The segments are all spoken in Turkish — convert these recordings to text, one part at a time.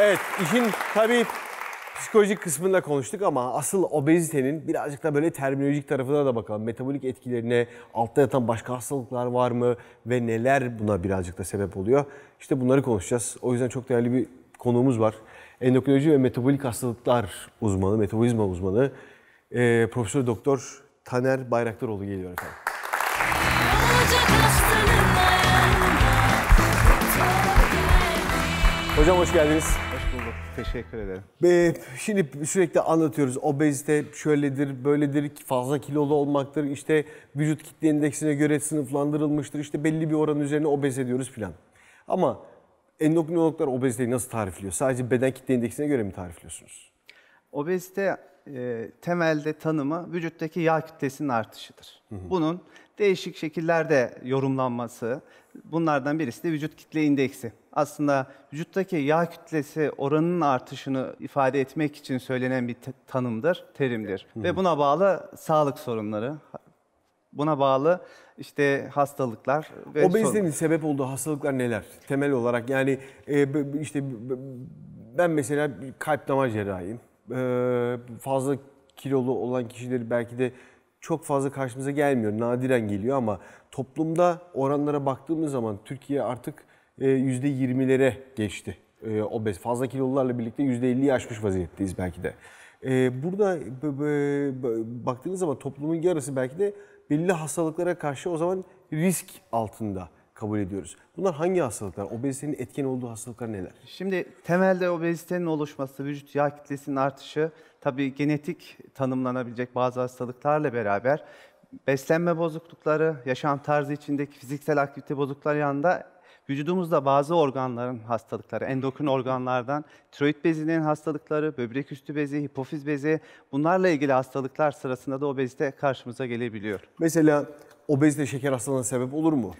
Evet işin tabii psikolojik kısmında konuştuk ama asıl obezitenin birazcık da böyle terminolojik tarafına da bakalım. Metabolik etkilerine, altta yatan başka hastalıklar var mı ve neler buna birazcık da sebep oluyor? İşte bunları konuşacağız. O yüzden çok değerli bir konuğumuz var. Endokrinoloji ve metabolik hastalıklar uzmanı, metabolizma uzmanı e, Profesör Doktor Taner Bayraktaroğlu geliyor efendim. Hocam hoş geldiniz. Hoş bulduk. Teşekkür ederim. Ee, şimdi sürekli anlatıyoruz. Obezite şöyledir, böyledir, fazla kilolu olmaktır. İşte vücut kitle indeksine göre sınıflandırılmıştır. İşte belli bir oran üzerine obez ediyoruz filan. Ama endokrinologlar obeziteyi nasıl tarifliyor? Sadece beden kitle indeksine göre mi tarifliyorsunuz? Obezite e, temelde tanımı vücuttaki yağ kütlesinin artışıdır. Hı hı. Bunun değişik şekillerde yorumlanması, Bunlardan birisi de vücut kitle indeksi. Aslında vücuttaki yağ kütlesi oranının artışını ifade etmek için söylenen bir te- tanımdır, terimdir. Hı. Ve buna bağlı sağlık sorunları, buna bağlı işte hastalıklar ve Obezitenin sorun. sebep olduğu hastalıklar neler? Temel olarak yani e, işte ben mesela kalp damar cerrahiyim. E, fazla kilolu olan kişileri belki de çok fazla karşımıza gelmiyor. Nadiren geliyor ama toplumda oranlara baktığımız zaman Türkiye artık %20'lere e, geçti. E, obez fazla kilolarla birlikte %50'yi aşmış vaziyetteyiz belki de. E, burada baktığınız zaman toplumun yarısı belki de belli hastalıklara karşı o zaman risk altında kabul ediyoruz. Bunlar hangi hastalıklar? Obezitenin etken olduğu hastalıklar neler? Şimdi temelde obezitenin oluşması, vücut yağ kitlesinin artışı Tabii genetik tanımlanabilecek bazı hastalıklarla beraber beslenme bozuklukları, yaşam tarzı içindeki fiziksel aktivite bozuklukları yanında vücudumuzda bazı organların hastalıkları, endokrin organlardan, tiroid bezinin hastalıkları, böbrek üstü bezi, hipofiz bezi bunlarla ilgili hastalıklar sırasında da obezite karşımıza gelebiliyor. Mesela obezite şeker hastalığına sebep olur mu?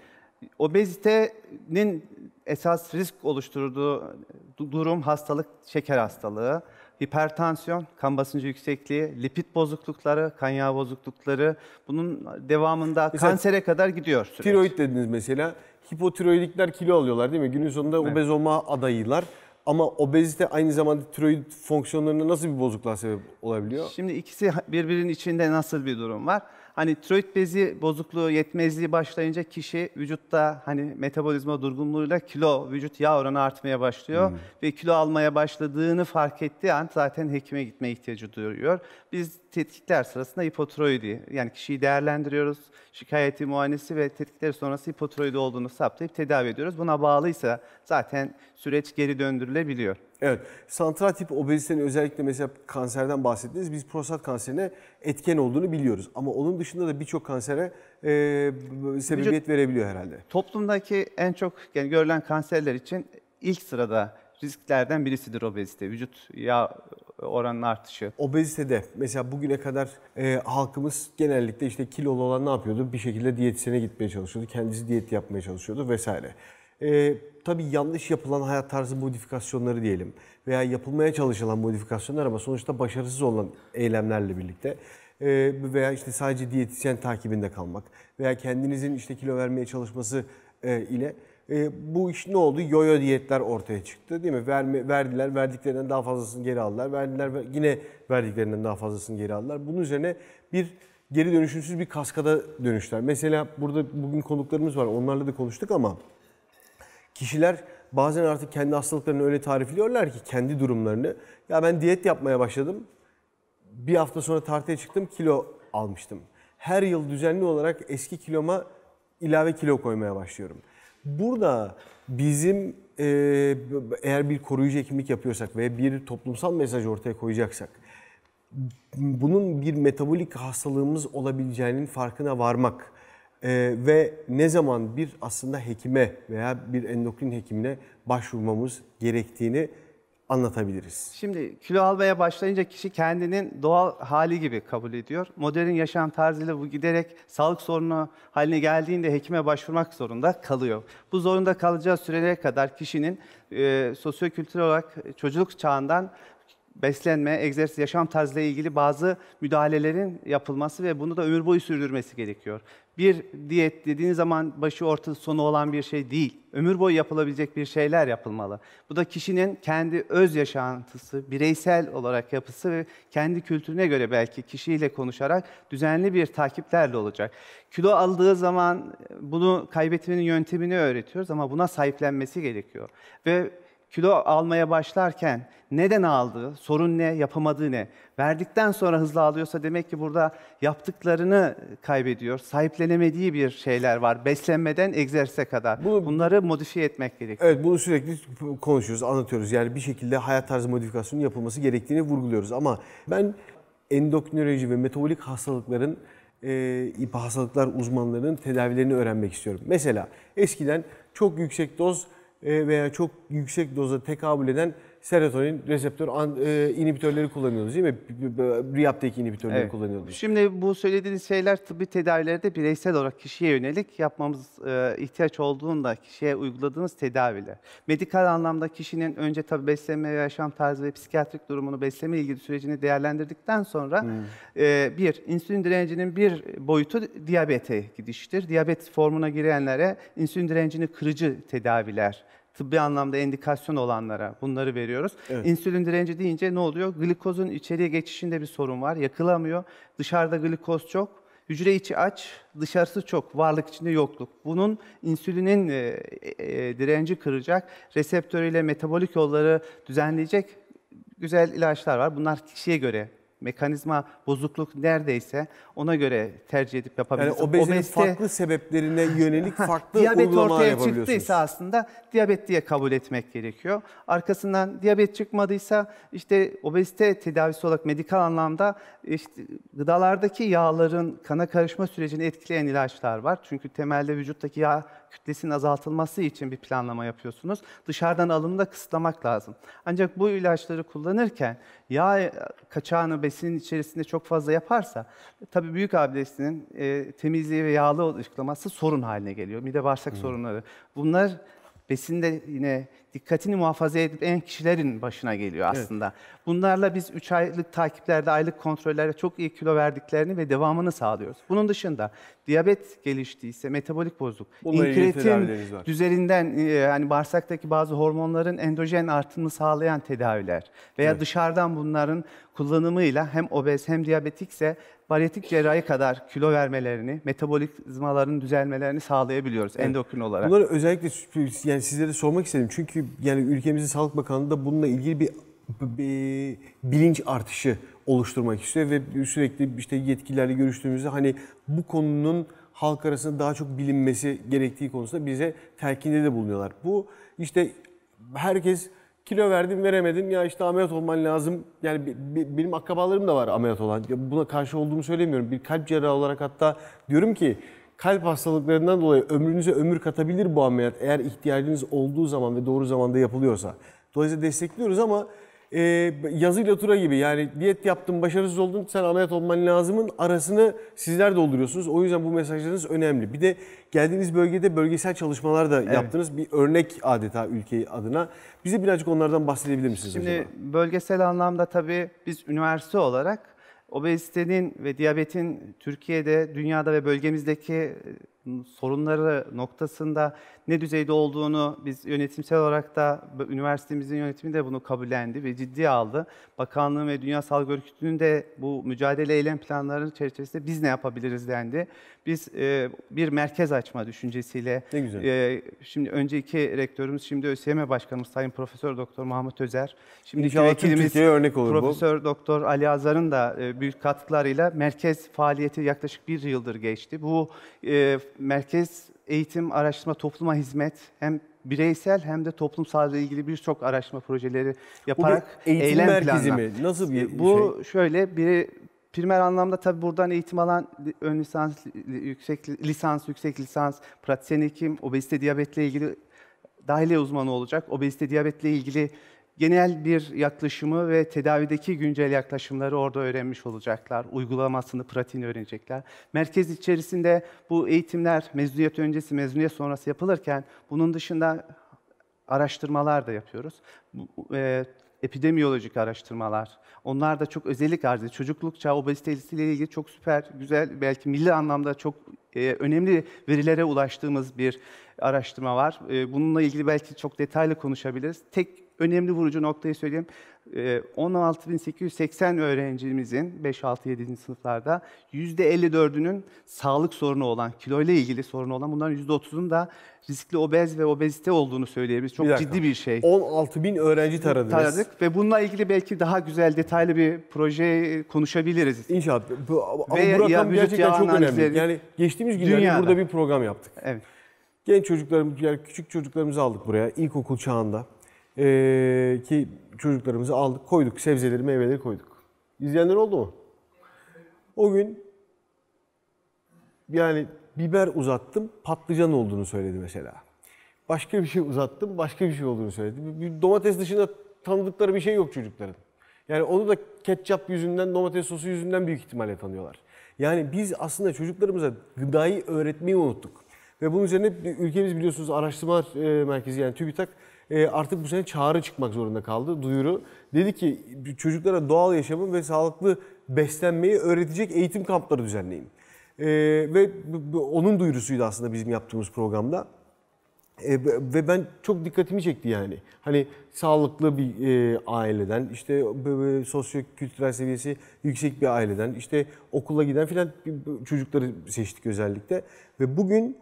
Obezitenin esas risk oluşturduğu durum hastalık şeker hastalığı hipertansiyon, kan basıncı yüksekliği, lipid bozuklukları, kan yağı bozuklukları, bunun devamında mesela, kansere kadar gidiyor süreç. Tiroid dediniz mesela. Hipotiroidikler kilo alıyorlar değil mi? Günün sonunda evet. obez olma adayılar. Ama obezite aynı zamanda tiroid fonksiyonlarına nasıl bir bozukluğa sebep olabiliyor? Şimdi ikisi birbirinin içinde nasıl bir durum var? Hani tiroid bezi bozukluğu, yetmezliği başlayınca kişi vücutta hani metabolizma durgunluğuyla kilo, vücut yağ oranı artmaya başlıyor. Hmm. Ve kilo almaya başladığını fark ettiği an zaten hekime gitme ihtiyacı duyuyor. Biz tetkikler sırasında hipotiroidi yani kişiyi değerlendiriyoruz. Şikayeti, muayenesi ve tetkikler sonrası hipotiroidi olduğunu saptayıp tedavi ediyoruz. Buna bağlıysa zaten süreç geri döndürülebiliyor. Evet. Santral tip obezitenin özellikle mesela kanserden bahsettiniz. Biz prostat kanserine etken olduğunu biliyoruz. Ama onun dışında da birçok kansere e, sebebiyet verebiliyor herhalde. Toplumdaki en çok yani görülen kanserler için ilk sırada risklerden birisidir obezite. Vücut yağ oranın artışı. Obezitede mesela bugüne kadar e, halkımız genellikle işte kilolu olan ne yapıyordu? Bir şekilde diyetisyene gitmeye çalışıyordu. Kendisi diyet yapmaya çalışıyordu vesaire. E, tabii yanlış yapılan hayat tarzı modifikasyonları diyelim veya yapılmaya çalışılan modifikasyonlar ama sonuçta başarısız olan eylemlerle birlikte e, veya işte sadece diyetisyen takibinde kalmak veya kendinizin işte kilo vermeye çalışması e, ile e, bu iş ne oldu? Yoyo diyetler ortaya çıktı değil mi? Verme, verdiler, verdiklerinden daha fazlasını geri aldılar. Verdiler, yine verdiklerinden daha fazlasını geri aldılar. Bunun üzerine bir geri dönüşümsüz bir kaskada dönüşler. Mesela burada bugün konuklarımız var. Onlarla da konuştuk ama Kişiler bazen artık kendi hastalıklarını öyle tarifliyorlar ki kendi durumlarını. Ya ben diyet yapmaya başladım. Bir hafta sonra tartıya çıktım kilo almıştım. Her yıl düzenli olarak eski kiloma ilave kilo koymaya başlıyorum. Burada bizim e, eğer bir koruyucu hekimlik yapıyorsak ve bir toplumsal mesaj ortaya koyacaksak bunun bir metabolik hastalığımız olabileceğinin farkına varmak ee, ve ne zaman bir aslında hekime veya bir endokrin hekimine başvurmamız gerektiğini anlatabiliriz. Şimdi kilo almaya başlayınca kişi kendinin doğal hali gibi kabul ediyor. Modern yaşam tarzıyla bu giderek sağlık sorunu haline geldiğinde hekime başvurmak zorunda kalıyor. Bu zorunda kalacağı sürelere kadar kişinin e, sosyokültürel olarak e, çocukluk çağından beslenme, egzersiz, yaşam tarzıyla ilgili bazı müdahalelerin yapılması ve bunu da ömür boyu sürdürmesi gerekiyor. Bir diyet dediğiniz zaman başı ortası sonu olan bir şey değil. Ömür boyu yapılabilecek bir şeyler yapılmalı. Bu da kişinin kendi öz yaşantısı, bireysel olarak yapısı ve kendi kültürüne göre belki kişiyle konuşarak düzenli bir takiplerle olacak. Kilo aldığı zaman bunu kaybetmenin yöntemini öğretiyoruz ama buna sahiplenmesi gerekiyor. Ve kilo almaya başlarken neden aldı, sorun ne, yapamadığı ne, verdikten sonra hızlı alıyorsa demek ki burada yaptıklarını kaybediyor, sahiplenemediği bir şeyler var. Beslenmeden egzersize kadar. Bu, Bunları modifiye etmek gerekiyor. Evet bunu sürekli konuşuyoruz, anlatıyoruz. Yani bir şekilde hayat tarzı modifikasyonun yapılması gerektiğini vurguluyoruz. Ama ben endokrinoloji ve metabolik hastalıkların e, hastalıklar uzmanlarının tedavilerini öğrenmek istiyorum. Mesela eskiden çok yüksek doz e, veya çok yüksek doza tekabül eden serotonin reseptör an, e, inhibitörleri kullanıyoruz değil mi? Riyapteki inhibitörleri evet. kullanıyoruz. Şimdi bu söylediğiniz şeyler tıbbi tedavilerde bireysel olarak kişiye yönelik yapmamız e, ihtiyaç olduğunda kişiye uyguladığımız tedaviler. Medikal anlamda kişinin önce tabi beslenme ve yaşam tarzı ve psikiyatrik durumunu besleme ilgili sürecini değerlendirdikten sonra hmm. e, bir, insülin direncinin bir boyutu diyabete gidiştir. Diyabet formuna girenlere insülin direncini kırıcı tedaviler tıbbi anlamda endikasyon olanlara bunları veriyoruz. Evet. İnsülin direnci deyince ne oluyor? Glikozun içeriye geçişinde bir sorun var. Yakılamıyor. Dışarıda glikoz çok. Hücre içi aç, dışarısı çok, varlık içinde yokluk. Bunun insülinin e, e, e direnci kıracak, reseptörüyle metabolik yolları düzenleyecek güzel ilaçlar var. Bunlar kişiye göre mekanizma bozukluk neredeyse ona göre tercih edip yapabiliriz. Yani obezite, farklı sebeplerine yönelik farklı diyabet ortaya çıktıysa aslında diyabet diye kabul etmek gerekiyor. Arkasından diyabet çıkmadıysa işte obezite tedavisi olarak medikal anlamda işte gıdalardaki yağların kana karışma sürecini etkileyen ilaçlar var. Çünkü temelde vücuttaki yağ kütlesinin azaltılması için bir planlama yapıyorsunuz. Dışarıdan alımı da kısıtlamak lazım. Ancak bu ilaçları kullanırken yağ e, kaçağını besinin içerisinde çok fazla yaparsa tabii büyük abdestinin e, temizliği ve yağlı açıklaması sorun haline geliyor. Mide bağırsak hmm. sorunları. Bunlar besinde yine dikkatini muhafaza edip en kişilerin başına geliyor aslında. Evet. Bunlarla biz 3 aylık takiplerde, aylık kontrollerde çok iyi kilo verdiklerini ve devamını sağlıyoruz. Bunun dışında diyabet geliştiyse, metabolik bozuk, inkretin düzelinden e, yani bağırsaktaki bazı hormonların endojen artımını sağlayan tedaviler veya evet. dışarıdan bunların kullanımıyla hem obez hem diyabetikse bariyatik cerrahi kadar kilo vermelerini, metabolizmaların düzelmelerini sağlayabiliyoruz evet. endokrin olarak. Bunları özellikle yani sizlere sormak istedim. Çünkü yani ülkemizin Sağlık Bakanlığı da bununla ilgili bir, bir bilinç artışı oluşturmak istiyor ve sürekli işte yetkililerle görüştüğümüzde hani bu konunun halk arasında daha çok bilinmesi gerektiği konusunda bize telkinde de bulunuyorlar. Bu işte herkes kilo verdim veremedim ya işte ameliyat olman lazım. Yani benim akrabalarım da var ameliyat olan. buna karşı olduğumu söylemiyorum. Bir kalp cerrahı olarak hatta diyorum ki kalp hastalıklarından dolayı ömrünüze ömür katabilir bu ameliyat eğer ihtiyacınız olduğu zaman ve doğru zamanda yapılıyorsa. Dolayısıyla destekliyoruz ama e, yazıyla tura gibi yani diyet yaptın başarısız oldun sen ameliyat olman lazımın arasını sizler dolduruyorsunuz. O yüzden bu mesajlarınız önemli. Bir de geldiğiniz bölgede bölgesel çalışmalar da evet. yaptınız. Bir örnek adeta ülke adına. Bize birazcık onlardan bahsedebilir misiniz Şimdi acaba? bölgesel anlamda tabii biz üniversite olarak Obezitenin ve diyabetin Türkiye'de, dünyada ve bölgemizdeki e, sorunları noktasında ne düzeyde olduğunu biz yönetimsel olarak da üniversitemizin yönetimi de bunu kabullendi ve ciddi aldı. Bakanlığın ve Dünya Sağlık Örgütü'nün de bu mücadele eylem planlarının çerçevesinde biz ne yapabiliriz dendi. Biz e, bir merkez açma düşüncesiyle ne güzel. E, şimdi önceki rektörümüz şimdi ÖSYM Başkanımız Sayın Profesör Doktor Mahmut Özer. Şimdi İnşallah vekilimiz Profesör Doktor Ali Azar'ın da e, büyük katkılarıyla merkez faaliyeti yaklaşık bir yıldır geçti. Bu e, Merkez Eğitim Araştırma Topluma Hizmet hem bireysel hem de toplumsal ilgili birçok araştırma projeleri yaparak bu bir eğitim eylem merkezi mi? Nasıl bir e, şey? Bu şöyle bir primer anlamda tabii buradan eğitim alan ön lisans, yüksek lisans, yüksek lisans, pratisyen hekim, obezite, diyabetle ilgili dahiliye uzmanı olacak. Obezite, diyabetle ilgili genel bir yaklaşımı ve tedavideki güncel yaklaşımları orada öğrenmiş olacaklar. Uygulamasını, pratiğini öğrenecekler. Merkez içerisinde bu eğitimler mezuniyet öncesi, mezuniyet sonrası yapılırken bunun dışında araştırmalar da yapıyoruz. e, epidemiyolojik araştırmalar. Onlar da çok özellik arz ediyor. Çocukluk çağı ile ilgili çok süper, güzel, belki milli anlamda çok e, önemli verilere ulaştığımız bir araştırma var. E, bununla ilgili belki çok detaylı konuşabiliriz. Tek önemli vurucu noktayı söyleyeyim. 16.880 ee, öğrencimizin 5-6-7. sınıflarda %54'ünün sağlık sorunu olan, kiloyla ilgili sorunu olan, bunların %30'un da riskli obez ve obezite olduğunu söyleyebiliriz. Çok bir ciddi bir şey. 16 bin öğrenci taradınız. Taradık ve bununla ilgili belki daha güzel, detaylı bir proje konuşabiliriz. İnşallah. Bu, ama ve, bu rakam ya, gerçekten çok önemli. Yani geçtiğimiz günlerde dünyada. burada bir program yaptık. Evet. Genç çocuklarımız, yani küçük çocuklarımızı aldık buraya ilkokul çağında. Ee, ki çocuklarımızı aldık, koyduk. Sebzeleri, meyveleri koyduk. İzleyenler oldu mu? O gün yani biber uzattım, patlıcan olduğunu söyledi mesela. Başka bir şey uzattım, başka bir şey olduğunu söyledi. Bir domates dışında tanıdıkları bir şey yok çocukların. Yani onu da ketçap yüzünden, domates sosu yüzünden büyük ihtimalle tanıyorlar. Yani biz aslında çocuklarımıza gıdayı öğretmeyi unuttuk. Ve bunun üzerine ülkemiz biliyorsunuz araştırma e, merkezi yani TÜBİTAK ee, artık bu sene çağrı çıkmak zorunda kaldı. Duyuru dedi ki çocuklara doğal yaşamı ve sağlıklı beslenmeyi öğretecek eğitim kampları düzenleyin. Ee, ve onun duyurusuydu aslında bizim yaptığımız programda. Ee, ve ben çok dikkatimi çekti yani. Hani sağlıklı bir e, aileden, işte sosyo-kültürel seviyesi yüksek bir aileden, işte okula giden filan çocukları seçtik özellikle. Ve bugün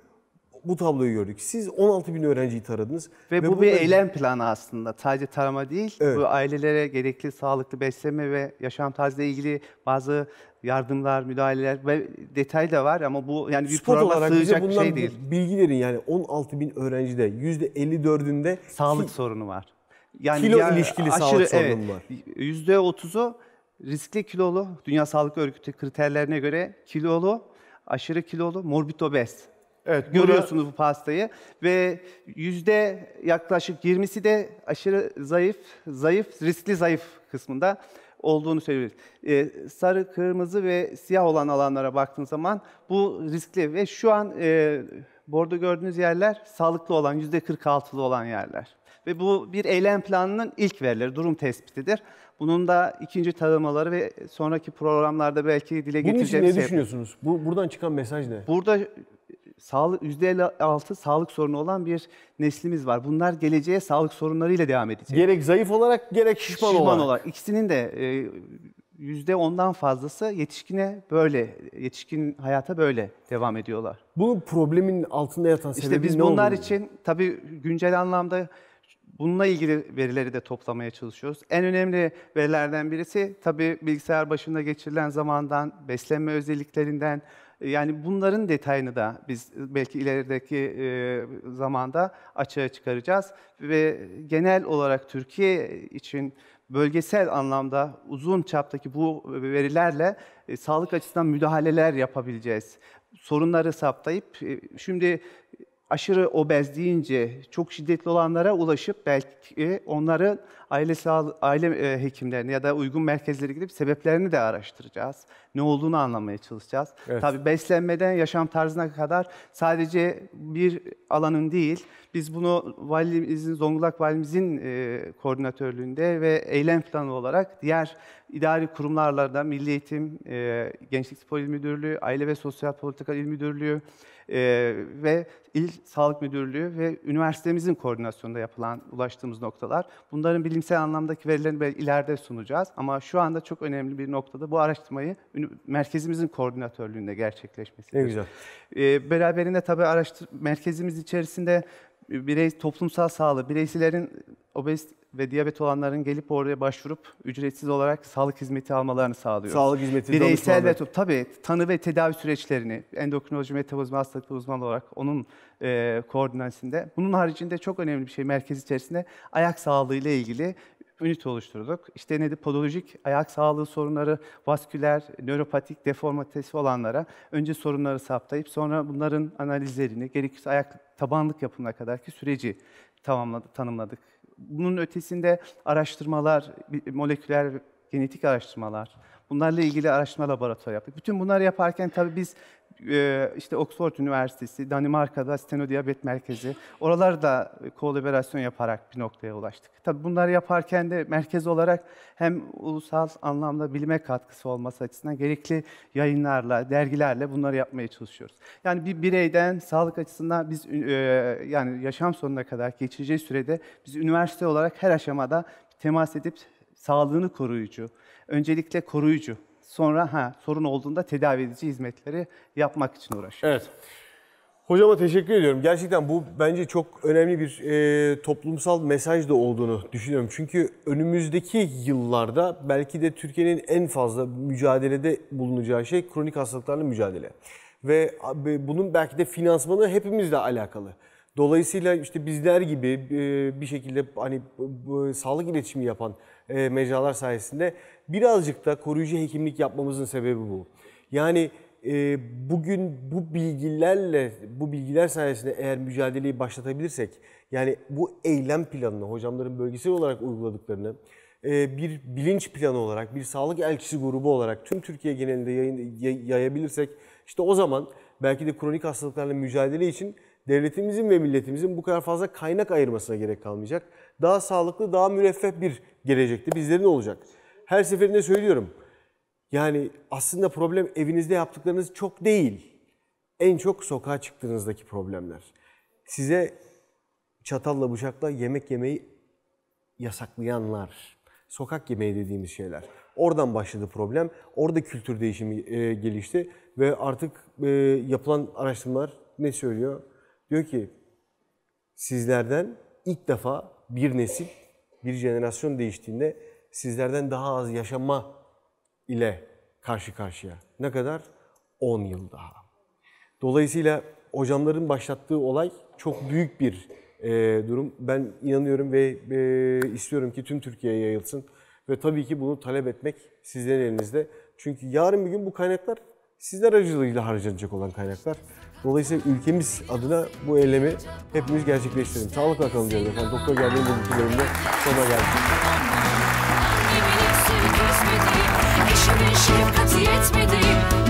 bu tabloyu gördük. Siz 16 bin öğrenciyi taradınız. Ve, ve bu bir eylem planı aslında. Sadece tarama değil, evet. bu ailelere gerekli sağlıklı beslenme ve yaşam tarzıyla ilgili bazı yardımlar, müdahaleler ve detay da var ama bu yani bir Spot programa sığacak bir şey değil. Bilgilerin yani 16 bin öğrencide %54'ünde sağlık ki, sorunu var. Yani kilo yani ilişkili aşırı, sağlık sorunu evet, var. %30'u riskli kilolu, Dünya Sağlık Örgütü kriterlerine göre kilolu, aşırı kilolu, morbid obez Evet, görüyorsunuz burada... bu pastayı ve yüzde yaklaşık 20'si de aşırı zayıf, zayıf, riskli zayıf kısmında olduğunu söyleyebiliriz. Ee, sarı, kırmızı ve siyah olan alanlara baktığın zaman bu riskli ve şu an e, bordo gördüğünüz yerler sağlıklı olan, yüzde 46'lı olan yerler. Ve bu bir eylem planının ilk verileri, durum tespitidir. Bunun da ikinci taramaları ve sonraki programlarda belki dile getireceğiz. Bunun için ne şey- düşünüyorsunuz? Bu, buradan çıkan mesaj ne? Burada sağlık %56 sağlık sorunu olan bir neslimiz var. Bunlar geleceğe sağlık sorunlarıyla devam edecek. Gerek zayıf olarak gerek şişman, şişman olarak. olarak. İkisinin de e, %10'dan fazlası yetişkine böyle, yetişkin hayata böyle devam ediyorlar. Bu problemin altında yatan işte sebebi biz ne bunlar oluyor? için tabi güncel anlamda bununla ilgili verileri de toplamaya çalışıyoruz. En önemli verilerden birisi tabi bilgisayar başında geçirilen zamandan, beslenme özelliklerinden, yani bunların detayını da biz e, belki ilerideki e, zamanda açığa çıkaracağız ve genel olarak Türkiye için bölgesel anlamda uzun çaptaki bu verilerle e, sağlık açısından müdahaleler yapabileceğiz. Sorunları saptayıp e, şimdi aşırı obez deyince çok şiddetli olanlara ulaşıp belki onları aile sağlığı, aile e, hekimlerine ya da uygun merkezlere gidip sebeplerini de araştıracağız. Ne olduğunu anlamaya çalışacağız. Evet. Tabii beslenmeden yaşam tarzına kadar sadece bir alanın değil. Biz bunu valimizin Zonguldak valimizin e, koordinatörlüğünde ve eylem planı olarak diğer idari kurumlarla da Milli Eğitim, e, Gençlik Spor İl Müdürlüğü, Aile ve Sosyal Politika İl Müdürlüğü, e, ve İl Sağlık Müdürlüğü ve üniversitemizin koordinasyonunda yapılan ulaştığımız noktalar. Bunların bilimsel anlamdaki verilerini ileride sunacağız ama şu anda çok önemli bir noktada bu araştırmayı merkezimizin koordinatörlüğünde gerçekleşmesi. Ne güzel. E, beraberinde tabii araştır merkezimiz içerisinde birey toplumsal sağlığı, bireysilerin obez ve diyabet olanların gelip oraya başvurup ücretsiz olarak sağlık hizmeti almalarını sağlıyor. Sağlık hizmeti Bireysel ve tabii tanı ve tedavi süreçlerini endokrinoloji metabolizma hastalıkları uzmanı olarak onun e, koordinasyonunda. Bunun haricinde çok önemli bir şey merkez içerisinde ayak sağlığı ile ilgili ünite oluşturduk. İşte neydi? Podolojik ayak sağlığı sorunları, vasküler, nöropatik, deformatesi olanlara önce sorunları saptayıp sonra bunların analizlerini, gerekirse ayak tabanlık yapımına kadarki süreci tamamladı tanımladık. Bunun ötesinde araştırmalar, moleküler genetik araştırmalar, bunlarla ilgili araştırma laboratuvarı yaptık. Bütün bunları yaparken tabii biz ee, işte Oxford Üniversitesi, Danimarka'da Stenodiyabet Merkezi, oralarda kolaborasyon yaparak bir noktaya ulaştık. Tabii bunları yaparken de merkez olarak hem ulusal anlamda bilime katkısı olması açısından gerekli yayınlarla, dergilerle bunları yapmaya çalışıyoruz. Yani bir bireyden sağlık açısından biz e, yani yaşam sonuna kadar geçireceği sürede biz üniversite olarak her aşamada temas edip sağlığını koruyucu, öncelikle koruyucu Sonra ha, sorun olduğunda tedavi edici hizmetleri yapmak için uğraşıyor. Evet. Hocama teşekkür ediyorum. Gerçekten bu bence çok önemli bir e, toplumsal mesaj da olduğunu düşünüyorum. Çünkü önümüzdeki yıllarda belki de Türkiye'nin en fazla mücadelede bulunacağı şey kronik hastalıklarla mücadele. Ve bunun belki de finansmanı hepimizle alakalı. Dolayısıyla işte bizler gibi e, bir şekilde hani sağlık iletişimi yapan e, mecralar sayesinde birazcık da koruyucu hekimlik yapmamızın sebebi bu. Yani e, bugün bu bilgilerle, bu bilgiler sayesinde eğer mücadeleyi başlatabilirsek, yani bu eylem planını hocamların bölgesel olarak uyguladıklarını, e, bir bilinç planı olarak, bir sağlık elçisi grubu olarak tüm Türkiye genelinde yayın, yayabilirsek, işte o zaman belki de kronik hastalıklarla mücadele için devletimizin ve milletimizin bu kadar fazla kaynak ayırmasına gerek kalmayacak daha sağlıklı, daha müreffeh bir gelecekte bizlerin olacak. Her seferinde söylüyorum. Yani aslında problem evinizde yaptıklarınız çok değil. En çok sokağa çıktığınızdaki problemler. Size çatalla bıçakla yemek yemeyi yasaklayanlar. Sokak yemeği dediğimiz şeyler. Oradan başladı problem. Orada kültür değişimi e, gelişti ve artık e, yapılan araştırmalar ne söylüyor? Diyor ki sizlerden ilk defa bir nesil, bir jenerasyon değiştiğinde sizlerden daha az yaşama ile karşı karşıya. Ne kadar? 10 yıl daha. Dolayısıyla hocamların başlattığı olay çok büyük bir e, durum. Ben inanıyorum ve e, istiyorum ki tüm Türkiye'ye yayılsın. Ve tabii ki bunu talep etmek sizlerin elinizde. Çünkü yarın bir gün bu kaynaklar sizler aracılığıyla harcanacak olan kaynaklar. Dolayısıyla ülkemiz adına bu eylemi hepimiz gerçekleştirelim. Sağlıkla kalın diyorum efendim. Doktor Gerdi'nin bu bölümünde sonuna geldik.